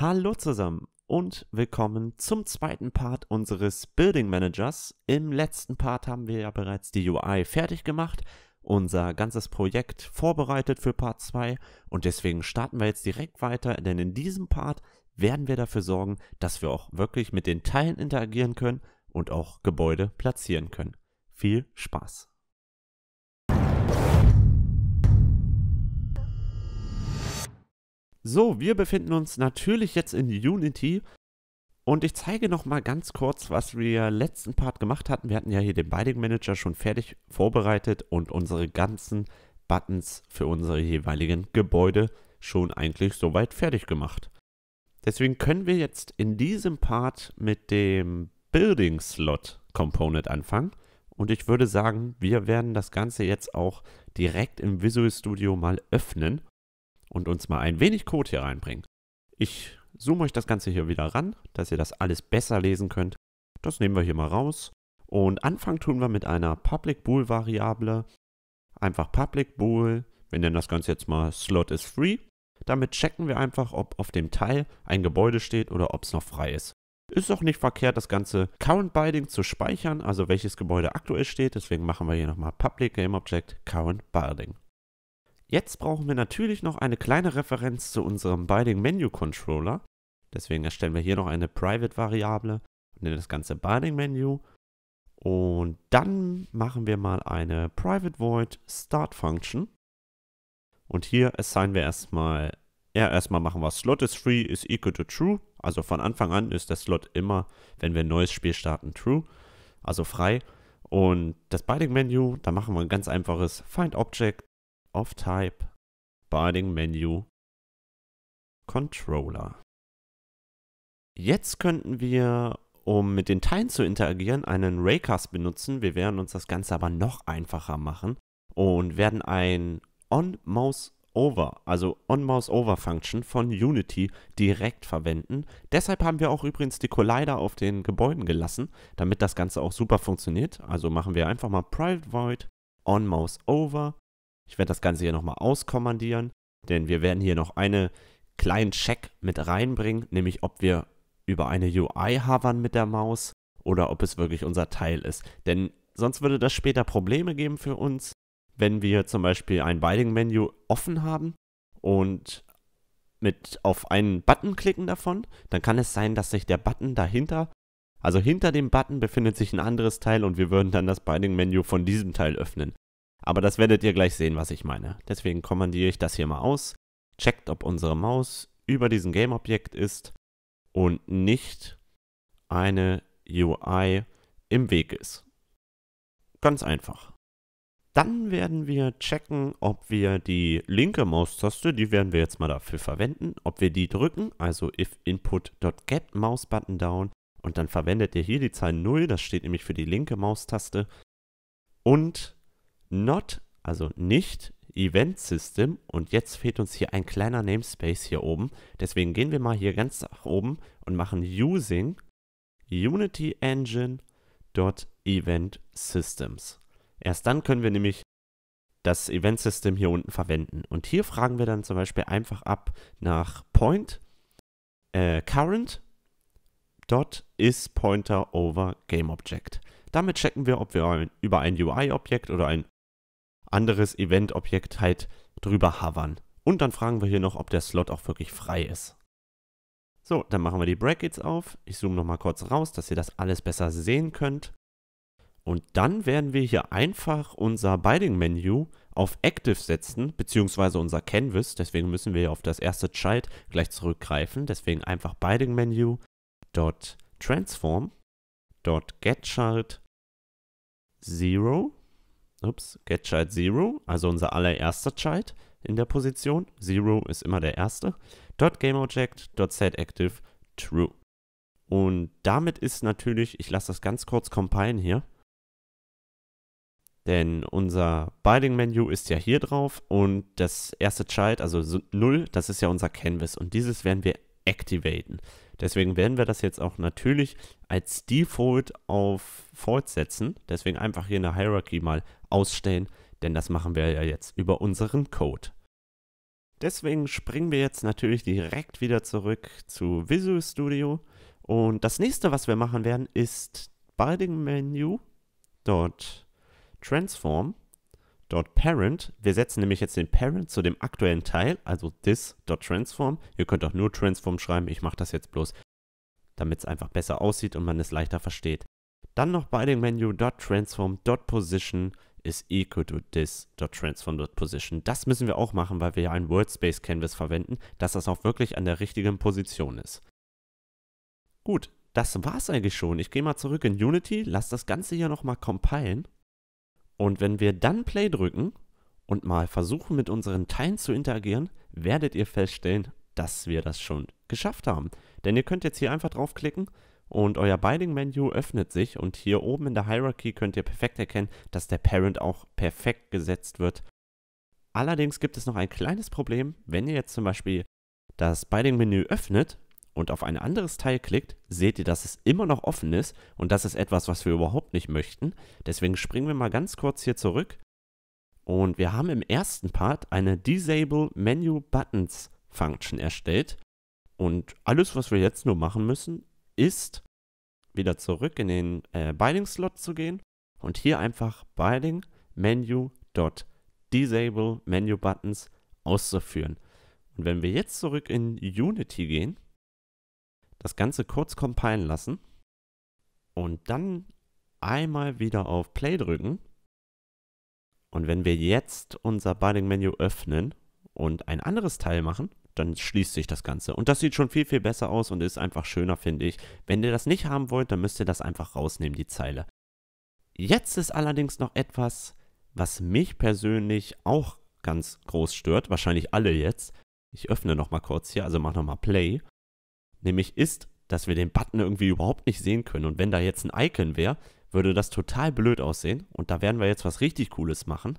Hallo zusammen und willkommen zum zweiten Part unseres Building Managers. Im letzten Part haben wir ja bereits die UI fertig gemacht, unser ganzes Projekt vorbereitet für Part 2 und deswegen starten wir jetzt direkt weiter, denn in diesem Part werden wir dafür sorgen, dass wir auch wirklich mit den Teilen interagieren können und auch Gebäude platzieren können. Viel Spaß! So, wir befinden uns natürlich jetzt in Unity und ich zeige noch mal ganz kurz, was wir letzten Part gemacht hatten. Wir hatten ja hier den Binding Manager schon fertig vorbereitet und unsere ganzen Buttons für unsere jeweiligen Gebäude schon eigentlich soweit fertig gemacht. Deswegen können wir jetzt in diesem Part mit dem Building Slot Component anfangen. Und ich würde sagen, wir werden das Ganze jetzt auch direkt im Visual Studio mal öffnen und uns mal ein wenig Code hier reinbringen. Ich zoome euch das Ganze hier wieder ran, dass ihr das alles besser lesen könnt. Das nehmen wir hier mal raus. Und anfangen tun wir mit einer Public Bool Variable. Einfach Public Bool, wir nennen das Ganze jetzt mal Slot is free. Damit checken wir einfach, ob auf dem Teil ein Gebäude steht oder ob es noch frei ist. Ist auch nicht verkehrt, das ganze Current Binding zu speichern, also welches Gebäude aktuell steht. Deswegen machen wir hier nochmal Public Game Object Current Binding. Jetzt brauchen wir natürlich noch eine kleine Referenz zu unserem Binding Menu Controller. Deswegen erstellen wir hier noch eine Private Variable und nennen das Ganze Binding Menu. Und dann machen wir mal eine Private Void Start Function. Und hier assignen wir erstmal, ja, erstmal machen wir Slot is free is equal to true. Also von Anfang an ist der Slot immer, wenn wir ein neues Spiel starten, true. Also frei. Und das Binding Menu, da machen wir ein ganz einfaches Find Object of Type, Binding Menu, Controller. Jetzt könnten wir, um mit den Teilen zu interagieren, einen Raycast benutzen. Wir werden uns das Ganze aber noch einfacher machen und werden ein onMouseOver, also onmouseover function von Unity direkt verwenden. Deshalb haben wir auch übrigens die Collider auf den Gebäuden gelassen, damit das Ganze auch super funktioniert. Also machen wir einfach mal Private Void onMouseOver ich werde das Ganze hier nochmal auskommandieren, denn wir werden hier noch einen kleinen Check mit reinbringen, nämlich ob wir über eine UI hovern mit der Maus oder ob es wirklich unser Teil ist. Denn sonst würde das später Probleme geben für uns, wenn wir zum Beispiel ein Binding-Menü offen haben und mit auf einen Button klicken davon, dann kann es sein, dass sich der Button dahinter, also hinter dem Button befindet sich ein anderes Teil und wir würden dann das Binding-Menü von diesem Teil öffnen. Aber das werdet ihr gleich sehen, was ich meine. Deswegen kommandiere ich das hier mal aus, checkt, ob unsere Maus über diesem Game-Objekt ist und nicht eine UI im Weg ist. Ganz einfach. Dann werden wir checken, ob wir die linke Maustaste, die werden wir jetzt mal dafür verwenden, ob wir die drücken, also if input.get button down und dann verwendet ihr hier die Zahl 0, das steht nämlich für die linke Maustaste und not, also nicht Event System und jetzt fehlt uns hier ein kleiner Namespace hier oben. Deswegen gehen wir mal hier ganz nach oben und machen using Unity Engine Event Systems. Erst dann können wir nämlich das Event System hier unten verwenden. Und hier fragen wir dann zum Beispiel einfach ab nach Point äh, Current dot is Pointer over Game Object. Damit checken wir, ob wir ein, über ein UI-Objekt oder ein anderes Eventobjekt halt drüber hovern. Und dann fragen wir hier noch, ob der Slot auch wirklich frei ist. So, dann machen wir die Brackets auf. Ich zoome nochmal kurz raus, dass ihr das alles besser sehen könnt. Und dann werden wir hier einfach unser Binding-Menü auf Active setzen, beziehungsweise unser Canvas. Deswegen müssen wir auf das erste Child gleich zurückgreifen. Deswegen einfach Binding-Menü dot transform dot getChild 0 ups, get child zero, also unser allererster child in der Position. Zero ist immer der erste. Dot GameObject, dot setActive, true. Und damit ist natürlich, ich lasse das ganz kurz compilen hier, denn unser Binding-Menü ist ja hier drauf und das erste Child, also 0, das ist ja unser Canvas und dieses werden wir activaten. Deswegen werden wir das jetzt auch natürlich als Default auf False setzen. Deswegen einfach hier eine Hierarchie mal ausstellen, denn das machen wir ja jetzt über unseren Code. Deswegen springen wir jetzt natürlich direkt wieder zurück zu Visual Studio. Und das nächste, was wir machen werden, ist Binding dem dort Transform dort Parent. Wir setzen nämlich jetzt den Parent zu dem aktuellen Teil, also this.transform. Ihr könnt auch nur transform schreiben. Ich mache das jetzt bloß, damit es einfach besser aussieht und man es leichter versteht. Dann noch bei dem Menü .transform.position ist equal to this.transform.position. Das müssen wir auch machen, weil wir ja ein Wordspace Canvas verwenden, dass das auch wirklich an der richtigen Position ist. Gut, das war's eigentlich schon. Ich gehe mal zurück in Unity, lasse das Ganze hier nochmal compilen und wenn wir dann Play drücken und mal versuchen, mit unseren Teilen zu interagieren, werdet ihr feststellen, dass wir das schon geschafft haben. Denn ihr könnt jetzt hier einfach draufklicken und euer Binding-Menü öffnet sich und hier oben in der Hierarchy könnt ihr perfekt erkennen, dass der Parent auch perfekt gesetzt wird. Allerdings gibt es noch ein kleines Problem, wenn ihr jetzt zum Beispiel das Binding-Menü öffnet und auf ein anderes Teil klickt, seht ihr, dass es immer noch offen ist und das ist etwas, was wir überhaupt nicht möchten. Deswegen springen wir mal ganz kurz hier zurück und wir haben im ersten Part eine Disable Menu Buttons Function erstellt und alles, was wir jetzt nur machen müssen, ist wieder zurück in den äh, Binding Slot zu gehen und hier einfach Binding Menu dot Disable Menu Buttons auszuführen. Und wenn wir jetzt zurück in Unity gehen das Ganze kurz compilen lassen und dann einmal wieder auf Play drücken. Und wenn wir jetzt unser Binding-Menü öffnen und ein anderes Teil machen, dann schließt sich das Ganze. Und das sieht schon viel, viel besser aus und ist einfach schöner, finde ich. Wenn ihr das nicht haben wollt, dann müsst ihr das einfach rausnehmen, die Zeile. Jetzt ist allerdings noch etwas, was mich persönlich auch ganz groß stört. Wahrscheinlich alle jetzt. Ich öffne nochmal kurz hier, also mach nochmal Play nämlich ist, dass wir den Button irgendwie überhaupt nicht sehen können. Und wenn da jetzt ein Icon wäre, würde das total blöd aussehen. Und da werden wir jetzt was richtig Cooles machen.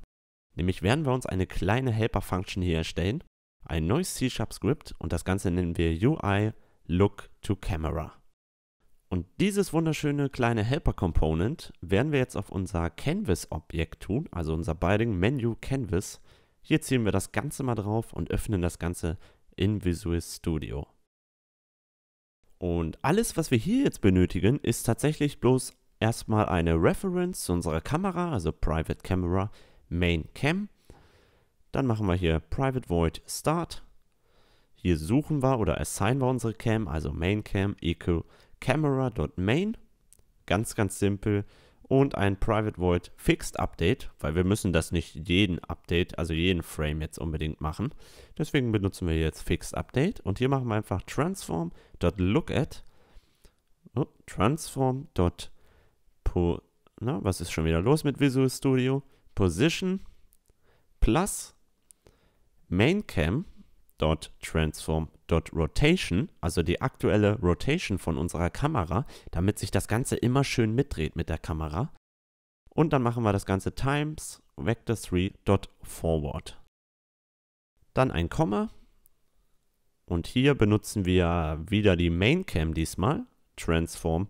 Nämlich werden wir uns eine kleine Helper-Function hier erstellen, ein neues c sharp script und das Ganze nennen wir UI Look to Camera. Und dieses wunderschöne kleine Helper-Component werden wir jetzt auf unser Canvas-Objekt tun, also unser Binding Menu Canvas. Hier ziehen wir das Ganze mal drauf und öffnen das Ganze in Visual Studio. Und alles, was wir hier jetzt benötigen, ist tatsächlich bloß erstmal eine Reference zu unserer Kamera, also Private Camera Main Cam. Dann machen wir hier Private Void Start. Hier suchen wir oder assignen wir unsere Cam, also Main Cam equal Camera.main. Ganz, ganz simpel und ein Private Void Fixed Update, weil wir müssen das nicht jeden Update, also jeden Frame jetzt unbedingt machen. Deswegen benutzen wir jetzt Fixed Update und hier machen wir einfach transform.lookat oh, transform. na, was ist schon wieder los mit Visual Studio? Position plus Maincam transform.rotation, also die aktuelle Rotation von unserer Kamera, damit sich das Ganze immer schön mitdreht mit der Kamera. Und dann machen wir das Ganze times vector3.forward. Dann ein Komma. Und hier benutzen wir wieder die Maincam diesmal, transform.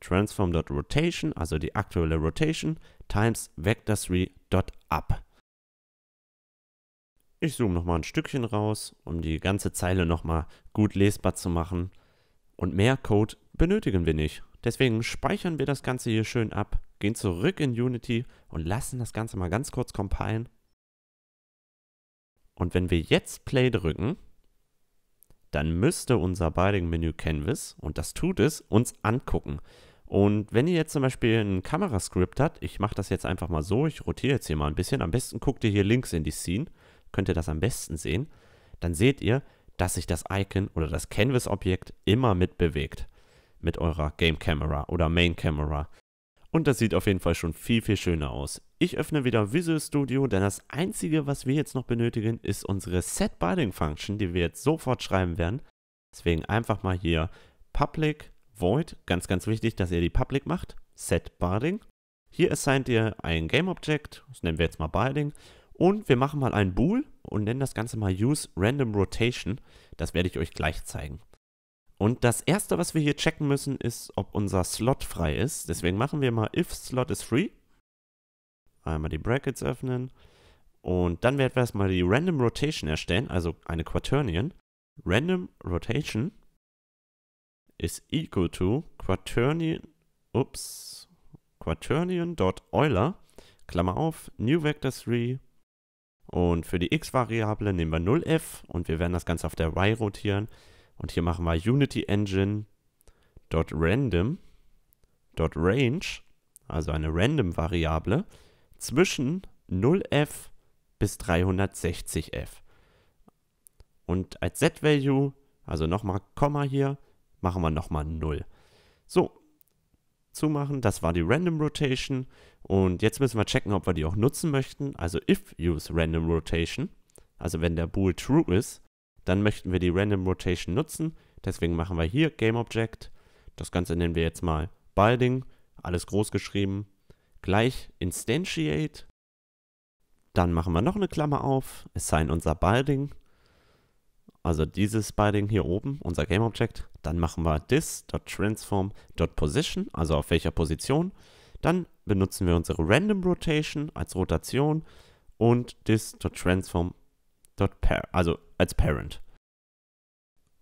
Transform.rotation, also die aktuelle Rotation, times vector3.up. Ich zoome nochmal ein Stückchen raus, um die ganze Zeile nochmal gut lesbar zu machen. Und mehr Code benötigen wir nicht. Deswegen speichern wir das Ganze hier schön ab, gehen zurück in Unity und lassen das Ganze mal ganz kurz compilen. Und wenn wir jetzt Play drücken, dann müsste unser Binding-Menü Canvas, und das tut es, uns angucken. Und wenn ihr jetzt zum Beispiel ein Kamerascript habt, ich mache das jetzt einfach mal so, ich rotiere jetzt hier mal ein bisschen, am besten guckt ihr hier links in die Scene könnt ihr das am besten sehen, dann seht ihr, dass sich das Icon oder das Canvas-Objekt immer mitbewegt Mit eurer Game Camera oder Main Camera. Und das sieht auf jeden Fall schon viel, viel schöner aus. Ich öffne wieder Visual Studio, denn das einzige, was wir jetzt noch benötigen, ist unsere Set Function, die wir jetzt sofort schreiben werden. Deswegen einfach mal hier Public Void, ganz, ganz wichtig, dass ihr die Public macht, Set Hier assignt ihr ein Game Object, das nennen wir jetzt mal Binding, und wir machen mal einen Bool und nennen das Ganze mal Use Random Rotation. Das werde ich euch gleich zeigen. Und das erste, was wir hier checken müssen, ist, ob unser Slot frei ist. Deswegen machen wir mal if Slot is free. Einmal die Brackets öffnen. Und dann werden wir erstmal die Random Rotation erstellen, also eine Quaternion. Random Rotation is equal to Quaternion, ups, Quaternion.euler, Klammer auf, New Vector 3 und für die x-Variable nehmen wir 0f und wir werden das Ganze auf der y rotieren. Und hier machen wir Unity Engine also eine random Variable, zwischen 0f bis 360f. Und als z-Value, also nochmal Komma hier, machen wir nochmal 0. So, zumachen, das war die Random Rotation und jetzt müssen wir checken, ob wir die auch nutzen möchten. Also if use random rotation, also wenn der bool true ist, dann möchten wir die random rotation nutzen. Deswegen machen wir hier GameObject. Das Ganze nennen wir jetzt mal Binding, alles groß geschrieben, gleich instantiate. Dann machen wir noch eine Klammer auf, assign unser Binding, also dieses Binding hier oben, unser GameObject. Dann machen wir this.transform.position, also auf welcher Position. Dann benutzen wir unsere Random Rotation als Rotation und this.transform.par, also als Parent.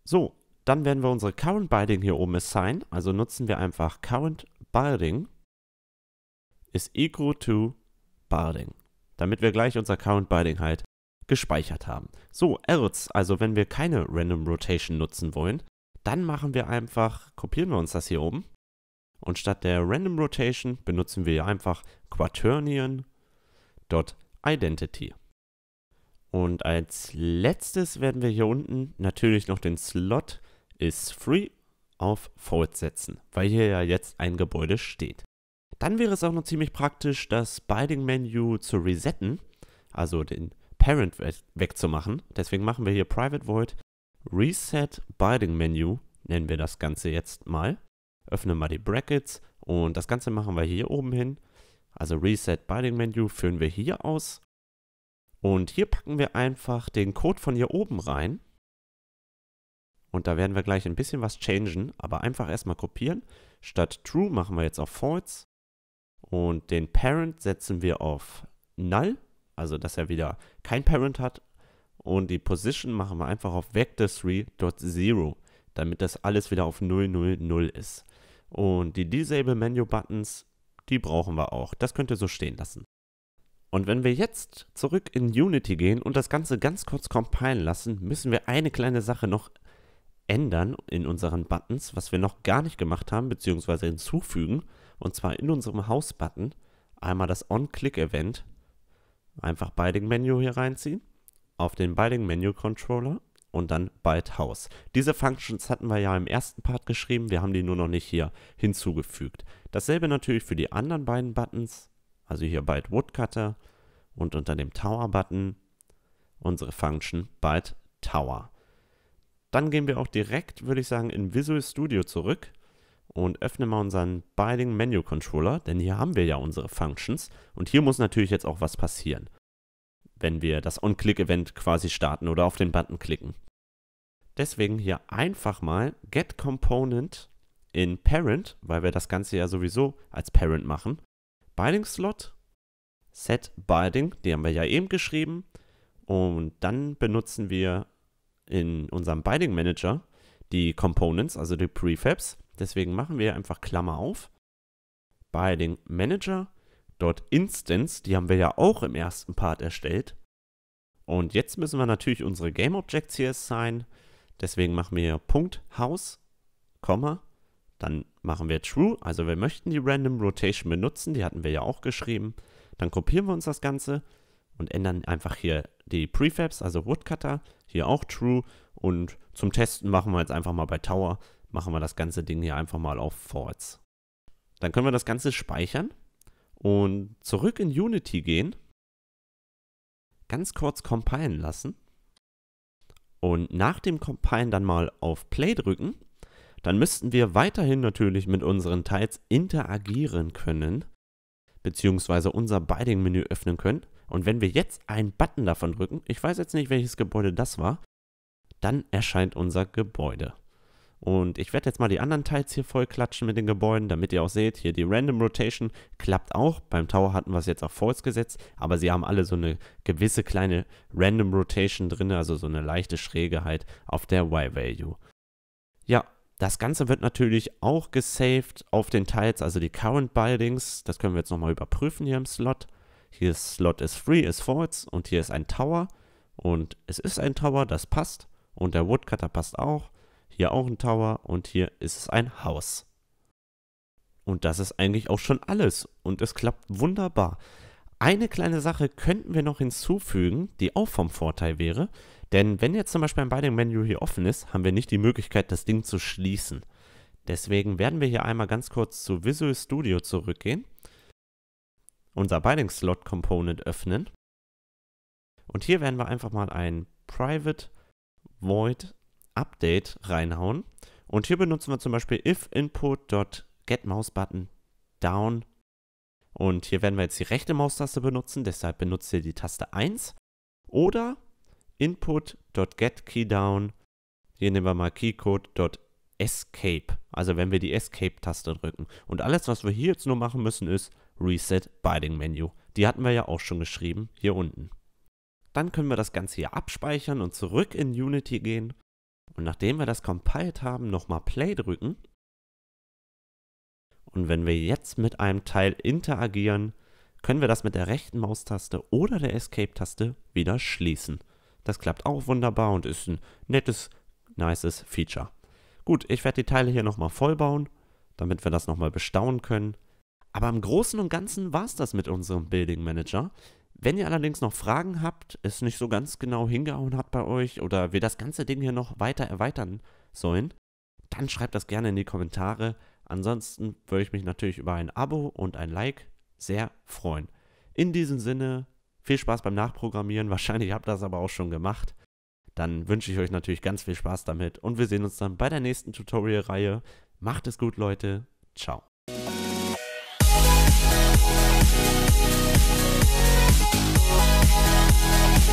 So, dann werden wir unsere Current Binding hier oben assign, also nutzen wir einfach Current Binding ist equal to Binding, damit wir gleich unser Current Binding halt gespeichert haben. So, else, also wenn wir keine Random Rotation nutzen wollen, dann machen wir einfach, kopieren wir uns das hier oben und statt der Random Rotation benutzen wir einfach Quaternion.identity. Und als letztes werden wir hier unten natürlich noch den Slot is free auf Fold setzen, weil hier ja jetzt ein Gebäude steht. Dann wäre es auch noch ziemlich praktisch, das Binding-Menu zu resetten, also den Parent wegzumachen. Deswegen machen wir hier Private Void Reset Binding Menu, nennen wir das Ganze jetzt mal öffne mal die Brackets und das Ganze machen wir hier oben hin. Also Reset Binding Menu führen wir hier aus. Und hier packen wir einfach den Code von hier oben rein. Und da werden wir gleich ein bisschen was changen, aber einfach erstmal kopieren. Statt True machen wir jetzt auf False. Und den Parent setzen wir auf Null, also dass er wieder kein Parent hat. Und die Position machen wir einfach auf Vector 3.0, damit das alles wieder auf 000 ist. Und die Disable Menu Buttons, die brauchen wir auch. Das könnt ihr so stehen lassen. Und wenn wir jetzt zurück in Unity gehen und das Ganze ganz kurz compilen lassen, müssen wir eine kleine Sache noch ändern in unseren Buttons, was wir noch gar nicht gemacht haben, beziehungsweise hinzufügen. Und zwar in unserem House-Button einmal das On-Click-Event. Einfach Binding-Menu hier reinziehen, auf den Binding-Menu-Controller und dann bald House. Diese Functions hatten wir ja im ersten Part geschrieben, wir haben die nur noch nicht hier hinzugefügt. Dasselbe natürlich für die anderen beiden Buttons, also hier bald Woodcutter und unter dem Tower-Button unsere Function bald Tower. Dann gehen wir auch direkt, würde ich sagen, in Visual Studio zurück und öffnen mal unseren Binding Menu Controller, denn hier haben wir ja unsere Functions und hier muss natürlich jetzt auch was passieren wenn wir das On-Click-Event quasi starten oder auf den Button klicken. Deswegen hier einfach mal Get Component in Parent, weil wir das Ganze ja sowieso als Parent machen. Binding Slot, Set Binding, die haben wir ja eben geschrieben. Und dann benutzen wir in unserem Binding Manager die Components, also die Prefabs. Deswegen machen wir einfach Klammer auf, Binding Manager dort Instance, die haben wir ja auch im ersten Part erstellt. Und jetzt müssen wir natürlich unsere Game Objects hier sein. Deswegen machen wir Punkt House, Komma, dann machen wir True, also wir möchten die Random Rotation benutzen, die hatten wir ja auch geschrieben. Dann kopieren wir uns das Ganze und ändern einfach hier die Prefabs, also Woodcutter, hier auch True. Und zum Testen machen wir jetzt einfach mal bei Tower, machen wir das ganze Ding hier einfach mal auf False. Dann können wir das Ganze speichern und zurück in Unity gehen, ganz kurz compilen lassen und nach dem Compilen dann mal auf Play drücken, dann müssten wir weiterhin natürlich mit unseren Teils interagieren können, beziehungsweise unser Binding-Menü öffnen können. Und wenn wir jetzt einen Button davon drücken, ich weiß jetzt nicht, welches Gebäude das war, dann erscheint unser Gebäude. Und ich werde jetzt mal die anderen Teils hier voll klatschen mit den Gebäuden, damit ihr auch seht, hier die Random Rotation klappt auch. Beim Tower hatten wir es jetzt auf False gesetzt, aber sie haben alle so eine gewisse kleine Random Rotation drin, also so eine leichte Schräge halt auf der Y-Value. Ja, das Ganze wird natürlich auch gesaved auf den Teils, also die Current Buildings. Das können wir jetzt nochmal überprüfen hier im Slot. Hier ist Slot ist free, ist false und hier ist ein Tower. Und es ist ein Tower, das passt. Und der Woodcutter passt auch hier auch ein Tower und hier ist es ein Haus. Und das ist eigentlich auch schon alles und es klappt wunderbar. Eine kleine Sache könnten wir noch hinzufügen, die auch vom Vorteil wäre, denn wenn jetzt zum Beispiel ein Binding-Menü hier offen ist, haben wir nicht die Möglichkeit, das Ding zu schließen. Deswegen werden wir hier einmal ganz kurz zu Visual Studio zurückgehen, unser Binding-Slot-Component öffnen und hier werden wir einfach mal ein Private Void Update reinhauen. Und hier benutzen wir zum Beispiel if input.getMouseButton down. Und hier werden wir jetzt die rechte Maustaste benutzen, deshalb benutzt ihr die Taste 1. Oder input.getKeyDown. Hier nehmen wir mal keycode.escape. Also wenn wir die Escape-Taste drücken. Und alles, was wir hier jetzt nur machen müssen, ist Reset Binding Menu. Die hatten wir ja auch schon geschrieben, hier unten. Dann können wir das Ganze hier abspeichern und zurück in Unity gehen und nachdem wir das compiled haben, nochmal Play drücken. Und wenn wir jetzt mit einem Teil interagieren, können wir das mit der rechten Maustaste oder der Escape-Taste wieder schließen. Das klappt auch wunderbar und ist ein nettes, nices Feature. Gut, ich werde die Teile hier nochmal vollbauen, damit wir das nochmal bestaunen können. Aber im Großen und Ganzen war es das mit unserem Building Manager. Wenn ihr allerdings noch Fragen habt, es nicht so ganz genau hingehauen hat bei euch oder wir das ganze Ding hier noch weiter erweitern sollen, dann schreibt das gerne in die Kommentare. Ansonsten würde ich mich natürlich über ein Abo und ein Like sehr freuen. In diesem Sinne, viel Spaß beim Nachprogrammieren. Wahrscheinlich habt ihr das aber auch schon gemacht. Dann wünsche ich euch natürlich ganz viel Spaß damit und wir sehen uns dann bei der nächsten Tutorial-Reihe. Macht es gut, Leute. Ciao.